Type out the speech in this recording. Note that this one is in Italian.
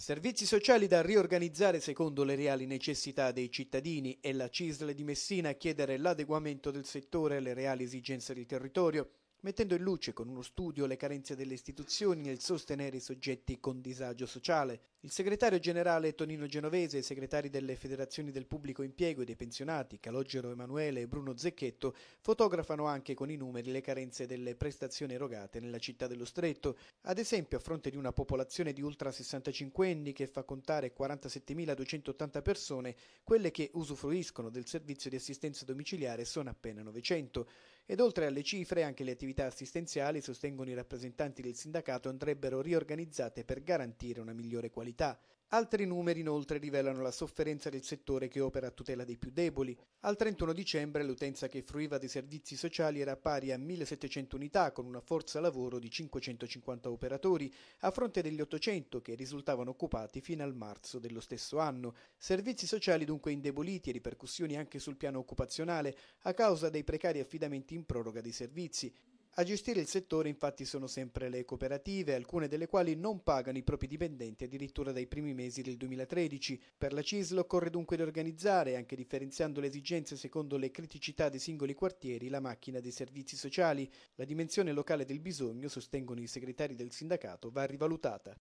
Servizi sociali da riorganizzare secondo le reali necessità dei cittadini e la CISL di Messina a chiedere l'adeguamento del settore alle reali esigenze del territorio mettendo in luce con uno studio le carenze delle istituzioni nel sostenere i soggetti con disagio sociale. Il segretario generale Tonino Genovese e i segretari delle federazioni del pubblico impiego e dei pensionati Calogero Emanuele e Bruno Zecchetto fotografano anche con i numeri le carenze delle prestazioni erogate nella città dello Stretto. Ad esempio, a fronte di una popolazione di ultra 65 anni che fa contare 47.280 persone, quelle che usufruiscono del servizio di assistenza domiciliare sono appena 900. Ed oltre alle cifre, anche le attività assistenziali, sostengono i rappresentanti del sindacato, andrebbero riorganizzate per garantire una migliore qualità. Altri numeri inoltre rivelano la sofferenza del settore che opera a tutela dei più deboli. Al 31 dicembre l'utenza che fruiva dei servizi sociali era pari a 1.700 unità con una forza lavoro di 550 operatori, a fronte degli 800 che risultavano occupati fino al marzo dello stesso anno. Servizi sociali dunque indeboliti e ripercussioni anche sul piano occupazionale a causa dei precari affidamenti in proroga dei servizi. A gestire il settore infatti sono sempre le cooperative, alcune delle quali non pagano i propri dipendenti addirittura dai primi mesi del 2013. Per la CISL occorre dunque riorganizzare, anche differenziando le esigenze secondo le criticità dei singoli quartieri, la macchina dei servizi sociali. La dimensione locale del bisogno, sostengono i segretari del sindacato, va rivalutata.